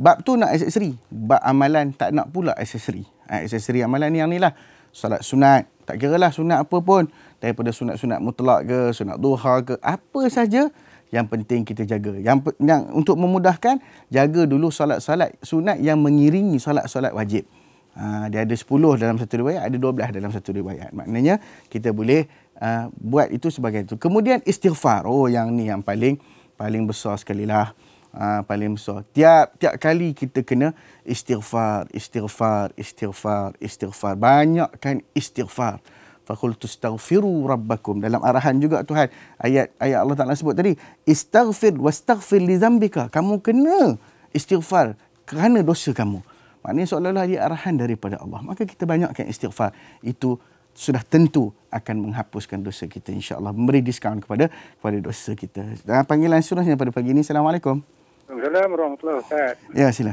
bab tu nak aksesori bab amalan tak nak pula aksesori ha, aksesori amalan ni yang ni lah solat sunat tak kira lah sunat apa pun. Daripada sunat-sunat mutlak ke, sunat duha ke, apa saja yang penting kita jaga. Yang, yang untuk memudahkan, jaga dulu solat-solat sunat yang mengiringi solat-solat wajib. Ha, dia ada 10 dalam satu riwayat, ada 12 dalam satu riwayat. Maknanya kita boleh uh, buat itu sebagai itu. Kemudian istighfar. Oh yang ni yang paling paling besar sekali lah ha, paling besar. Tiap tiap kali kita kena istighfar, istighfar, istighfar, istighfar. banyak Banyakkan istighfar. Fakul tustaghfiru rabbakum. Dalam arahan juga Tuhan. Ayat ayat Allah Ta'ala sebut tadi. Istaghfir wa staghfir li zambika. Kamu kena istighfar kerana dosa kamu. Maknanya seolah-olah dia arahan daripada Allah. Maka kita banyakkan istighfar. Itu sudah tentu akan menghapuskan dosa kita insyaallah memberi diskaun kepada kepada dosa kita. Dan panggilan surahnya pada pagi ini assalamualaikum. Assalamualaikum warahmatullahi wabarakatuh. Ya, sila.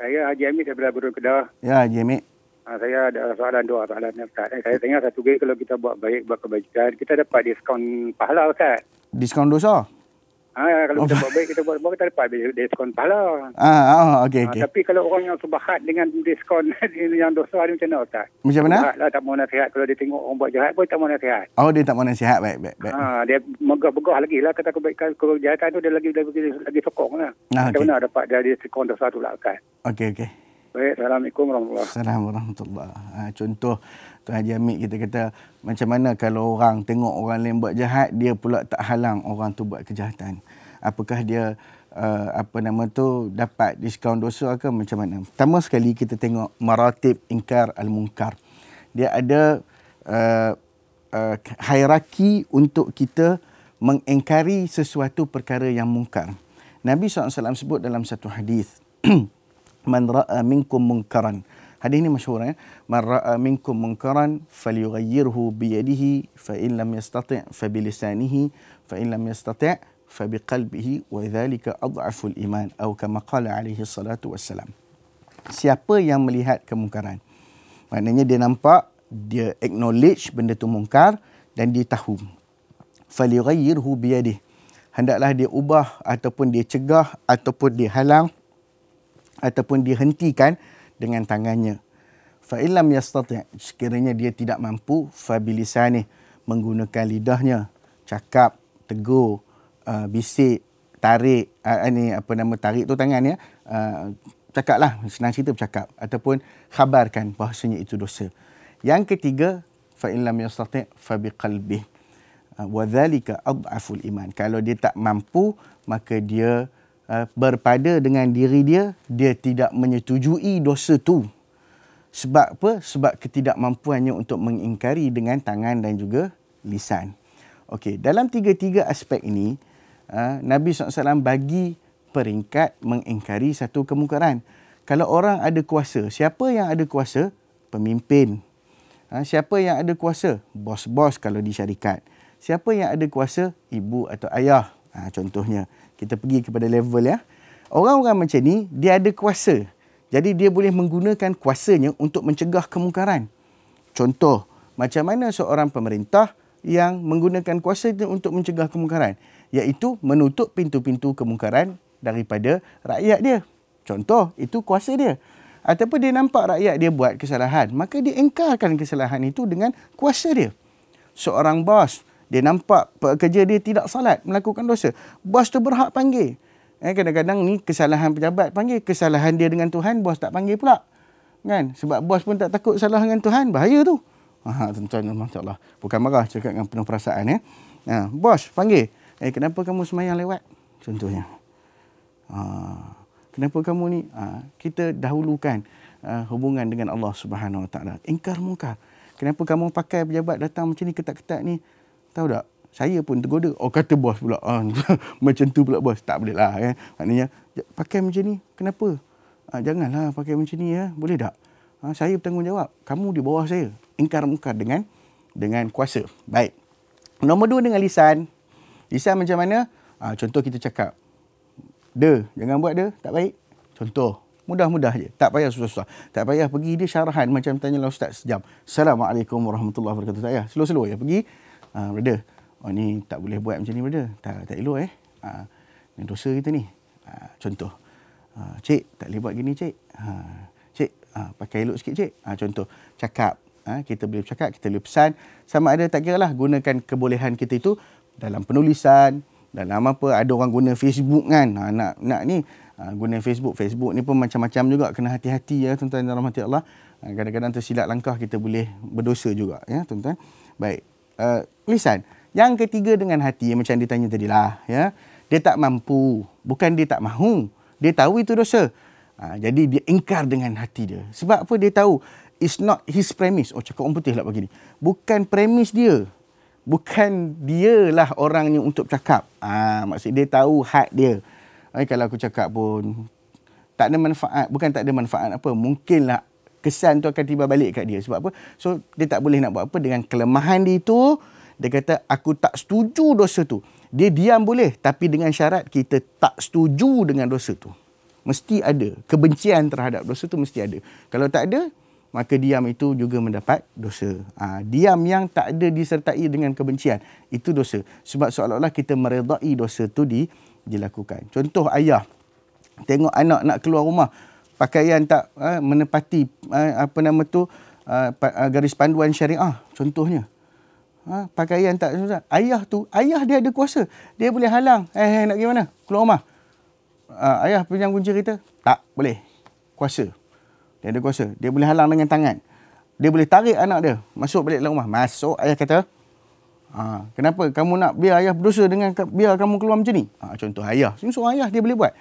Saya Haji Amir daripada Burung Kedah. Ya, Haji Amir. Ha, ah, saya ada soalan doa soalan ni Ustaz. Eh, saya tanya satu kali kalau kita buat baik buat kebajikan, kita dapat diskaun pahala Ustaz. Diskaun dosa? Ha, kalau oh. kita buat baik, kita buat baik, kita dapat diskon pahala. Ah, oh, ah, okay, okay. Ha, tapi kalau orang yang subahat dengan diskon yang dosa ni macam mana Ustaz? Macam mana? Lah, tak mau nasihat. Kalau dia tengok orang buat jahat pun tak mau nasihat. Oh, dia tak mau nasihat. Baik, baik, baik. Ha, dia megah-begah lagi lah. Kata kebaikan kejahatan tu dia lagi lagi, lagi, lagi sokong lah. Ah, okay. Macam mana dapat dia diskon dosa tu lah kan? Okey, okey. Baik, Assalamualaikum warahmatullahi wabarakatuh. Assalamualaikum warahmatullahi wabarakatuh. Ah, contoh, Tuan Haji Hamid kita kata macam mana kalau orang tengok orang lain buat jahat dia pula tak halang orang tu buat kejahatan. Apakah dia uh, apa nama tu dapat diskaun dosa ke macam mana? Pertama sekali kita tengok maratib ingkar al-munkar. Dia ada uh, uh, hierarki untuk kita mengingkari sesuatu perkara yang mungkar. Nabi SAW sebut dalam satu hadis, Man ra'a minkum mungkaran. Hadis ini masyhur ya. Man ra'a minkum munkaran falyughayyirhu biyadihi fa in lam yastati' fa bi lisanihi fa in lam yastati' fa bi qalbihi wa dhalika adhaful iman atau kama qala alaihi salatu wassalam. Siapa yang melihat kemungkaran? Maknanya dia nampak dia acknowledge benda tu mungkar dan dia tahu. Falyughayyirhu biyadihi hendaklah dia ubah ataupun dia cegah ataupun dia halang ataupun dihentikan hentikan dengan tangannya. Fa illam yastati' sekiranya dia tidak mampu fa bilisanih menggunakan lidahnya cakap, tegur, uh, bisik, tarik uh, ini apa nama tarik tu tangan ya. Uh, cakaplah senang cerita bercakap ataupun khabarkan bahasanya itu dosa. Yang ketiga fa illam yastati' fa biqalbih. Uh, wa dhalika adhaful iman. Kalau dia tak mampu maka dia Uh, berpada dengan diri dia, dia tidak menyetujui dosa tu. Sebab apa? Sebab ketidakmampuannya untuk mengingkari dengan tangan dan juga lisan. Okey, dalam tiga-tiga aspek ini, uh, Nabi SAW bagi peringkat mengingkari satu kemungkaran. Kalau orang ada kuasa, siapa yang ada kuasa? Pemimpin. Uh, siapa yang ada kuasa? Bos-bos kalau di syarikat. Siapa yang ada kuasa? Ibu atau ayah. Contohnya, kita pergi kepada level ya. Orang-orang macam ni, dia ada kuasa. Jadi dia boleh menggunakan kuasanya untuk mencegah kemungkaran. Contoh, macam mana seorang pemerintah yang menggunakan kuasa dia untuk mencegah kemungkaran? Iaitu menutup pintu-pintu kemungkaran daripada rakyat dia. Contoh, itu kuasa dia. Ataupun dia nampak rakyat dia buat kesalahan, maka dia engkarkan kesalahan itu dengan kuasa dia. Seorang bos dia nampak pekerja dia tidak salat melakukan dosa bos tu berhak panggil eh kadang-kadang ni kesalahan pejabat panggil kesalahan dia dengan Tuhan bos tak panggil pula kan sebab bos pun tak takut salah dengan Tuhan bahaya tu ha tuan-tuan masya-Allah bukan marah cakap dengan penuh perasaan ya ha bos panggil eh kenapa kamu semayang lewat contohnya ha kenapa kamu ni ha, kita dahulukan ha, hubungan dengan Allah Subhanahu Wa Taala ingkar muka. kenapa kamu pakai pejabat datang macam ni ketat-ketat ni tahu tak saya pun tergoda oh kata bos pula ah, macam tu pula bos tak boleh lah kan maknanya pakai macam ni kenapa ah, janganlah pakai macam ni ya boleh tak ah, saya bertanggungjawab kamu di bawah saya ingkar muka dengan dengan kuasa baik nombor dua dengan lisan lisan macam mana ah, contoh kita cakap de jangan buat de tak baik contoh Mudah-mudah je. Tak payah susah-susah. Tak payah pergi dia syarahan macam tanya lah ustaz sejam. Assalamualaikum warahmatullahi wabarakatuh. Tak payah. Slow-slow je. Pergi Ah uh, brother, oh ni tak boleh buat macam ni brother. Tak tak elok eh. Ah uh, ni dosa kita ni. Ah contoh. Ah cik tak boleh buat gini cik. Ha cik ah pakai elok sikit cik. Ah contoh cakap Ha, kita boleh cakap, kita boleh pesan. Sama ada tak kira lah gunakan kebolehan kita itu dalam penulisan, dalam apa. Ada orang guna Facebook kan. Ha, nak, nak ni ha, guna Facebook. Facebook ni pun macam-macam juga. Kena hati-hati ya tuan-tuan dalam hati Allah. Ha, kadang-kadang tersilap langkah kita boleh berdosa juga ya tuan-tuan. Baik. Uh, lisan. Yang ketiga dengan hati macam dia tanya tadi lah. Ya. Dia tak mampu. Bukan dia tak mahu. Dia tahu itu dosa. Ha, jadi dia ingkar dengan hati dia. Sebab apa dia tahu? It's not his premise. Oh cakap orang putih lah begini. Bukan premise dia. Bukan dia dialah orangnya untuk cakap. Ha, maksud dia tahu hat dia. Ay, eh, kalau aku cakap pun tak ada manfaat. Bukan tak ada manfaat apa. Mungkinlah kesan tu akan tiba balik kat dia. Sebab apa? So dia tak boleh nak buat apa dengan kelemahan dia itu dia kata aku tak setuju dosa tu. Dia diam boleh tapi dengan syarat kita tak setuju dengan dosa tu. Mesti ada kebencian terhadap dosa tu mesti ada. Kalau tak ada maka diam itu juga mendapat dosa. Ha, diam yang tak ada disertai dengan kebencian itu dosa. Sebab seolah-olah kita meredai dosa itu di dilakukan. Contoh ayah tengok anak nak keluar rumah pakaian tak ha, menepati ha, apa nama tu ha, ha garis panduan syariah contohnya ha, pakaian tak susah. Ayah tu, ayah dia ada kuasa. Dia boleh halang. Eh, hey, eh, nak pergi mana? Keluar rumah. Ha, ayah pinjam kunci kereta? Tak boleh. Kuasa. Dia ada kuasa. Dia boleh halang dengan tangan. Dia boleh tarik anak dia. Masuk balik dalam rumah. Masuk, ayah kata. Ha, kenapa kamu nak biar ayah berdosa dengan biar kamu keluar macam ni? Ha, contoh ayah. Semua ayah dia boleh buat.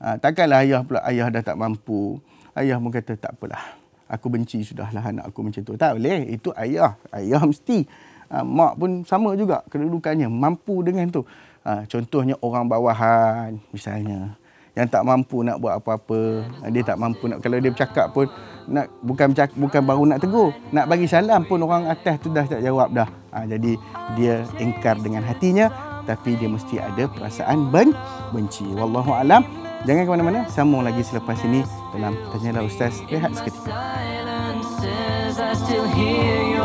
Ha, takkanlah ayah pula ayah dah tak mampu. Ayah pun kata tak apalah. Aku benci sudahlah anak aku macam tu. Tak boleh. Itu ayah. Ayah mesti ha, mak pun sama juga kedudukannya mampu dengan tu ha, contohnya orang bawahan misalnya yang tak mampu nak buat apa-apa ah, dia tak mampu nak kalau dia bercakap pun nak bukan bercakap, bukan baru nak tegur nak bagi salam pun orang atas tu dah tak jawab dah ha, jadi dia ingkar dengan hatinya tapi dia mesti ada perasaan ben, benci wallahu alam jangan ke mana-mana sambung lagi selepas ini dalam tanyalah ustaz rehat seketika Alhamdulillah,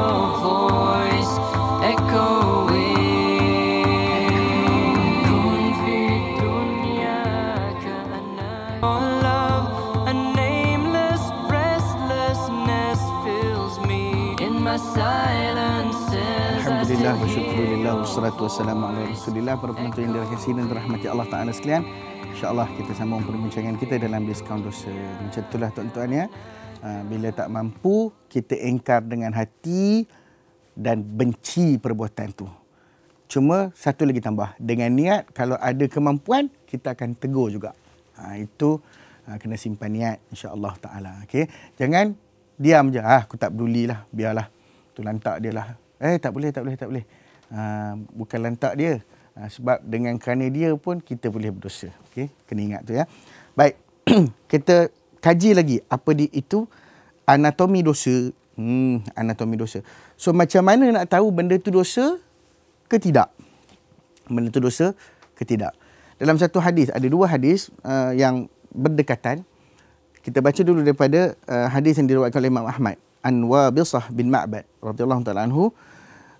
bersyukurillah, wassalatu wassalamu ala rasulillah Para penonton yang dirahmati dan dirahmati Allah Ta'ala sekalian InsyaAllah kita sambung perbincangan kita dalam diskaun dosa. Macam itulah tuan-tuan ya. Ah, bila tak mampu, kita engkar dengan hati dan benci perbuatan tu. Cuma satu lagi tambah. Dengan niat, kalau ada kemampuan, kita akan tegur juga. Ha, itu ha, kena simpan niat insyaAllah ta'ala. Okay? Jangan diam je. Ha, aku tak pedulilah. Biarlah. Tu lantak dia lah. Eh, tak boleh, tak boleh, tak boleh. Ha, bukan lantak dia. Ah, sebab dengan kerana dia pun kita boleh berdosa. Okey, kena ingat tu ya. Baik. kita kaji lagi apa dia itu anatomi dosa. Hmm, anatomi dosa. So macam mana nak tahu benda tu dosa ke tidak? Benda tu dosa ke tidak? Dalam satu hadis ada dua hadis uh, yang berdekatan. Kita baca dulu daripada uh, hadis yang diriwayatkan oleh Imam Ahmad Anwar Bilsah bin Ma'bad radhiyallahu taala anhu.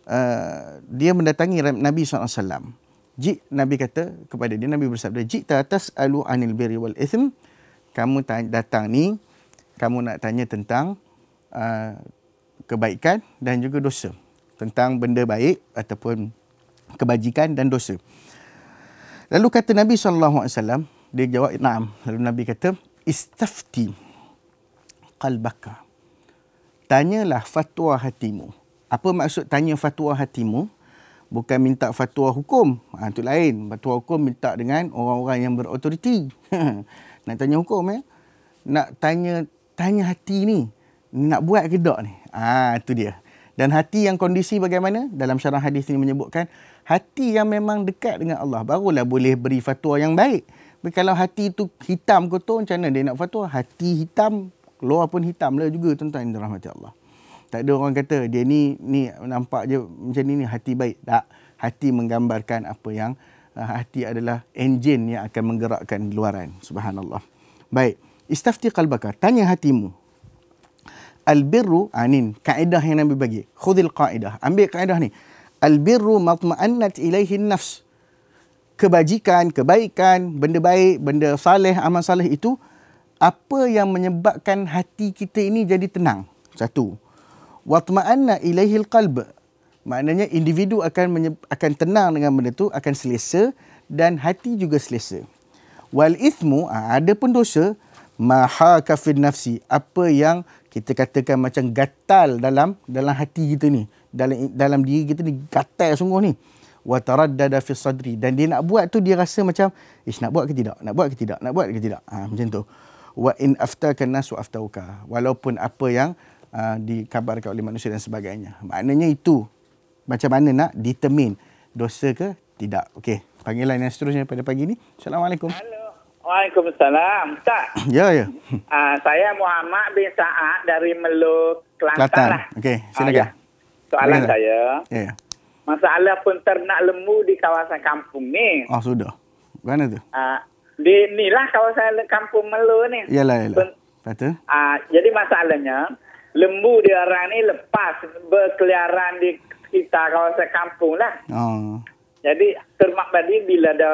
Uh, dia mendatangi Nabi SAW. Jik Nabi kata kepada dia Nabi bersabda jik ta atas alu anil beri wal ithm kamu datang ni kamu nak tanya tentang uh, kebaikan dan juga dosa tentang benda baik ataupun kebajikan dan dosa. Lalu kata Nabi SAW, dia jawab, na'am. Lalu Nabi kata, istafti qalbaka. Tanyalah fatwa hatimu. Apa maksud tanya fatwa hatimu? bukan minta fatwa hukum. Ha, itu lain. Fatwa hukum minta dengan orang-orang yang berautoriti. nak tanya hukum ya. Nak tanya tanya hati ni. Nak buat ke tak ni? Ah, ha, itu dia. Dan hati yang kondisi bagaimana? Dalam syarah hadis ini menyebutkan hati yang memang dekat dengan Allah barulah boleh beri fatwa yang baik. Tapi kalau hati itu hitam kotor macam mana dia nak fatwa? Hati hitam keluar pun hitam lah juga tuan-tuan yang dirahmati Allah. Tak ada orang kata dia ni ni nampak je macam ni ni hati baik. Tak. Hati menggambarkan apa yang uh, hati adalah enjin yang akan menggerakkan luaran. Subhanallah. Baik. Istafti qalbaka. Tanya hatimu. Albirru anin. Ah, kaedah yang Nabi bagi. Khudil kaedah. Ambil kaedah ni. Albirru matma'annat ilaihi nafs. Kebajikan, kebaikan, benda baik, benda saleh, amal saleh itu apa yang menyebabkan hati kita ini jadi tenang? Satu. Satu watma'anna ilaihi alqalb maknanya individu akan akan tenang dengan benda tu akan selesa dan hati juga selesa wal ithmu ha, ada pun dosa maha kafir nafsi apa yang kita katakan macam gatal dalam dalam hati kita ni dalam dalam diri kita ni gatal sungguh ni wa taraddada fi sadri dan dia nak buat tu dia rasa macam ish nak buat ke tidak nak buat ke tidak nak buat ke tidak ha, macam tu wa in aftaka nasu aftauka walaupun apa yang uh, dikabarkan oleh manusia dan sebagainya. Maknanya itu macam mana nak determine dosa ke tidak. Okey, panggilan yang seterusnya pada pagi ini Assalamualaikum. Halo. Waalaikumsalam. tak ya, ya. Uh, saya Muhammad bin Sa'ad dari melu Kelantan. Kelantan. Lah. Okey, oh, silakan. Uh, ya. Soalan Bagaimana? saya. Ya, ya. Masalah penternak lembu di kawasan kampung ni. Oh, sudah. Mana tu? Uh, di inilah kawasan kampung Melu ni. Yalah, yalah. Pen- Betul. Uh, ah, jadi masalahnya, lembu di orang ni lepas berkeliaran di kita kawasan kampung lah. Oh. Jadi termak tadi bila ada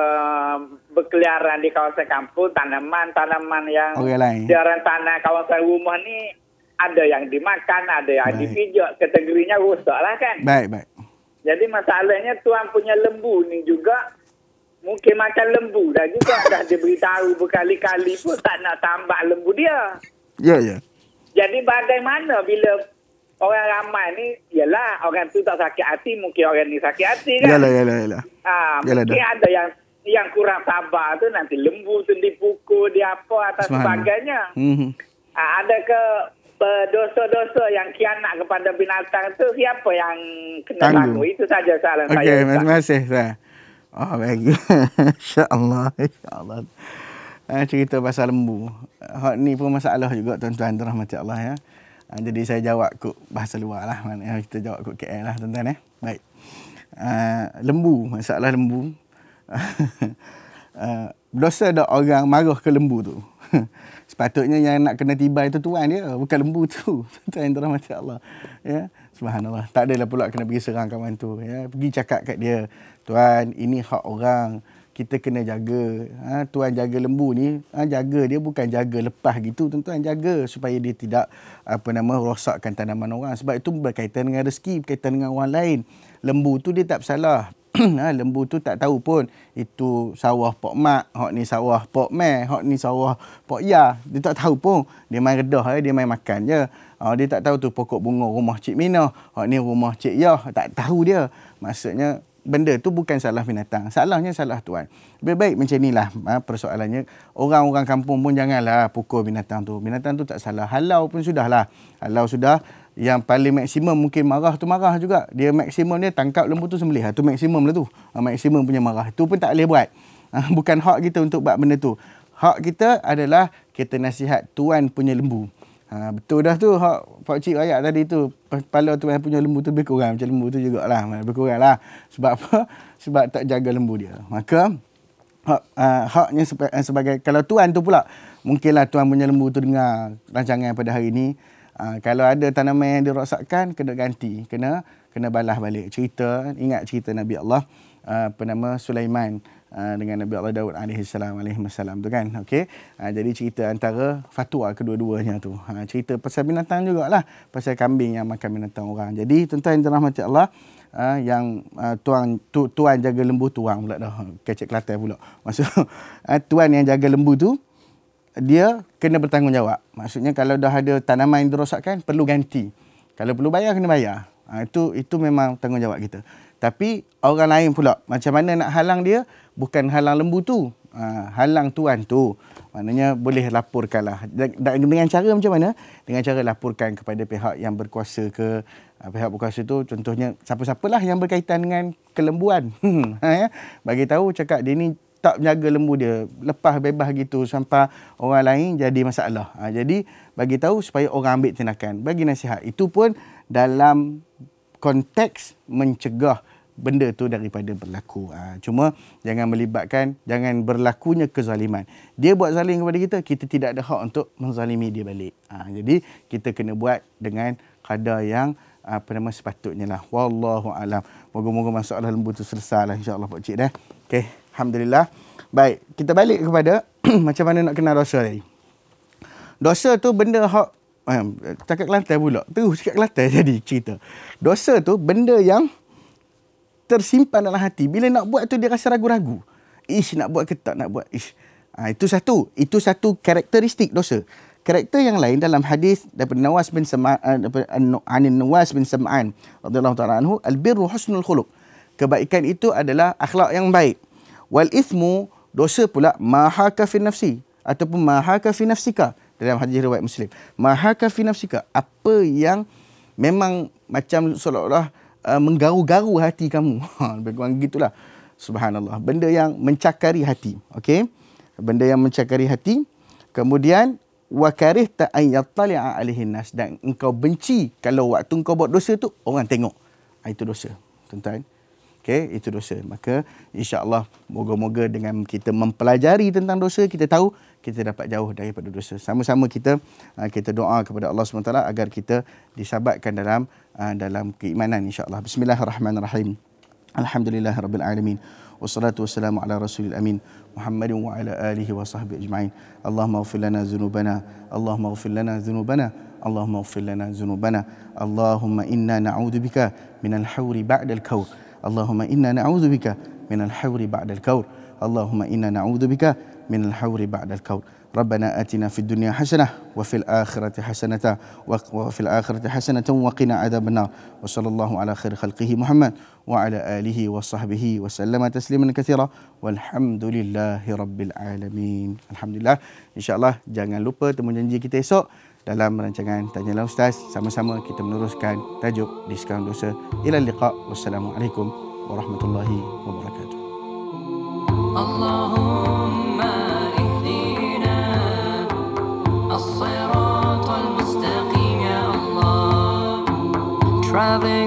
berkeliaran di kawasan kampung, tanaman-tanaman yang okay, di orang tanah kawasan rumah ni ada yang dimakan, ada yang baik. dipijak, kategorinya rusak lah kan. Baik, baik. Jadi masalahnya tuan punya lembu ni juga mungkin macam lembu dah juga dah diberitahu berkali-kali pun tak nak tambah lembu dia. Ya, yeah, ya. Yeah. Jadi bagaimana bila orang ramai ni, yalah orang tu tak sakit hati, mungkin orang ni sakit hati kan? Yalah, yalah, yalah. Ha, yalah mungkin dah. ada yang yang kurang sabar tu nanti lembu tu dipukul, dia apa atau sebagainya. Mm-hmm. Ha, ada ke berdosa-dosa yang kianak kepada binatang tu, siapa yang kena tanggung? tanggung? Itu saja soalan okay, saya. Okey, terima kasih. Oh, baik. InsyaAllah. InsyaAllah. Eh, cerita pasal lembu. Hot ni pun masalah juga tuan-tuan rahmati Allah ya. Eh, jadi saya jawab kot bahasa luar lah. kita jawab kot KL lah tuan-tuan ya. Baik. Eh, lembu, masalah lembu. dosa ada orang marah ke lembu tu. Sepatutnya yang nak kena tiba itu tuan dia, bukan lembu tu. Tuan-tuan yang rahmati Allah. Ya. Subhanallah. Tak adalah pula kena pergi serang kawan tu. Ya. Pergi cakap kat dia. Tuan, ini hak orang kita kena jaga. Ha, tuan jaga lembu ni, ha, jaga dia bukan jaga lepas gitu. Tuan-tuan jaga supaya dia tidak apa nama rosakkan tanaman orang. Sebab itu berkaitan dengan rezeki, berkaitan dengan orang lain. Lembu tu dia tak salah. ha, lembu tu tak tahu pun itu sawah Pak Mak, hok ni sawah Pak Meh, hok ni sawah Pak Ya. Dia tak tahu pun. Dia main redah, dia main makan je. Ha, dia tak tahu tu pokok bunga rumah Cik Minah, hok ni rumah Cik Yah. Tak tahu dia. Maksudnya benda tu bukan salah binatang. Salahnya salah tuan. Lebih baik macam inilah ha, persoalannya. Orang-orang kampung pun janganlah pukul binatang tu. Binatang tu tak salah. Halau pun sudah lah, Halau sudah. Yang paling maksimum mungkin marah tu marah juga. Dia maksimum dia tangkap lembu tu sembelih. Itu ha, maksimum lah tu. Ha, maksimum punya marah. Itu pun tak boleh buat. Ha, bukan hak kita untuk buat benda tu. Hak kita adalah kita nasihat tuan punya lembu. Ha, betul dah tu hak pak cik rakyat tadi tu kepala tu yang punya lembu tu lebih kurang macam lembu tu jugalah lebih kurang lah sebab apa sebab tak jaga lembu dia maka hak uh, haknya sebagai, eh, sebagai kalau tuan tu pula mungkinlah tuan punya lembu tu dengar rancangan pada hari ini uh, ha, kalau ada tanaman yang dirosakkan kena ganti kena kena balas balik cerita ingat cerita Nabi Allah uh, apa nama Sulaiman Ah, dengan Nabi Allah Daud alaihi salam alaihi wasallam tu kan okey ah, jadi cerita antara fatwa kedua-duanya tu ah, cerita pasal binatang jugalah pasal kambing yang makan binatang orang jadi tuan-tuan yang dirahmati Allah yang tuan tu, tuan jaga lembu tuan pula dah kecek kelantan pula maksud tuan yang jaga lembu tu dia kena bertanggungjawab maksudnya kalau dah ada tanaman yang dirosakkan perlu ganti kalau perlu bayar kena bayar ha, itu itu memang tanggungjawab kita tapi orang lain pula macam mana nak halang dia bukan halang lembu tu. Ha, halang tuan tu. Maknanya boleh laporkan laporkanlah. Dengan cara macam mana? Dengan cara laporkan kepada pihak yang berkuasa ke ha, pihak berkuasa tu contohnya siapa-siapalah yang berkaitan dengan kelembuan. Hmm, ha, ya. Bagi tahu cakap dia ni tak menjaga lembu dia lepas bebas gitu sampai orang lain jadi masalah. Ha, jadi bagi tahu supaya orang ambil tindakan. Bagi nasihat itu pun dalam konteks mencegah benda tu daripada berlaku. Ha, cuma jangan melibatkan, jangan berlakunya kezaliman. Dia buat zalim kepada kita, kita tidak ada hak untuk menzalimi dia balik. Ha, jadi kita kena buat dengan kadar yang apa nama sepatutnya lah. Wallahu alam. Moga-moga masalah lembu tu selesai lah insya-Allah pak cik dah. Okey, alhamdulillah. Baik, kita balik kepada macam mana nak kenal dosa tadi. Dosa tu benda hak eh, cakap Kelantan pula. Terus cakap Kelantan jadi cerita. Dosa tu benda yang tersimpan dalam hati. Bila nak buat tu dia rasa ragu-ragu. Ish nak buat ke tak nak buat. Ish. Ha, itu satu. Itu satu karakteristik dosa. Karakter yang lain dalam hadis daripada Nawas bin Sam'an eh, daripada Nawas bin Sam'an radhiyallahu ta'ala anhu al-birru husnul khuluq. Kebaikan itu adalah akhlak yang baik. Wal ithmu dosa pula maha kafin nafsi ataupun maha kafin nafsika dalam hadis riwayat Muslim. Maha kafin nafsika apa yang memang macam seolah-olah uh, menggaru-garu hati kamu. Ha, lebih kurang gitulah. Subhanallah. Benda yang mencakari hati. Okey. Benda yang mencakari hati. Kemudian wa karih ta'ayyatali'a alihin nas dan engkau benci kalau waktu engkau buat dosa tu orang tengok. Ah, itu dosa. Tuan-tuan. Okey, itu dosa. Maka insya-Allah moga-moga dengan kita mempelajari tentang dosa kita tahu kita dapat jauh daripada dosa. Sama-sama kita uh, kita doa kepada Allah SWT agar kita disabatkan dalam uh, dalam keimanan insya-Allah. Bismillahirrahmanirrahim. Alhamdulillahirabbil alamin. Wassalatu wassalamu ala rasulil amin Muhammad wa ala alihi wa sahbihi ajma'in. Allahumma ighfir lana dhunubana, Allahumma ighfir lana dhunubana, Allahumma ighfir lana dhunubana. Allahumma inna na'udzubika min al-hawri ba'da al-kawr. Allahumma inna na'udzubika min al-hawri ba'da al-kawr. Allahumma inna na'udzubika من الحور بعد الكور ربنا آتنا في الدنيا حسنة وفي الآخرة حسنة وفي الآخرة حسنة وقنا عذاب النار وصلى الله على خير خلقه محمد وعلى آله وصحبه وسلم تسليما كثيرا والحمد لله رب العالمين الحمد لله إن شاء الله jangan lupa temu janji kita esok dalam rancangan Tanya Lah Ustaz sama-sama kita meneruskan tajuk Diskaun Dosa Ila Liqa Wassalamualaikum Warahmatullahi Wabarakatuh Allahumma driving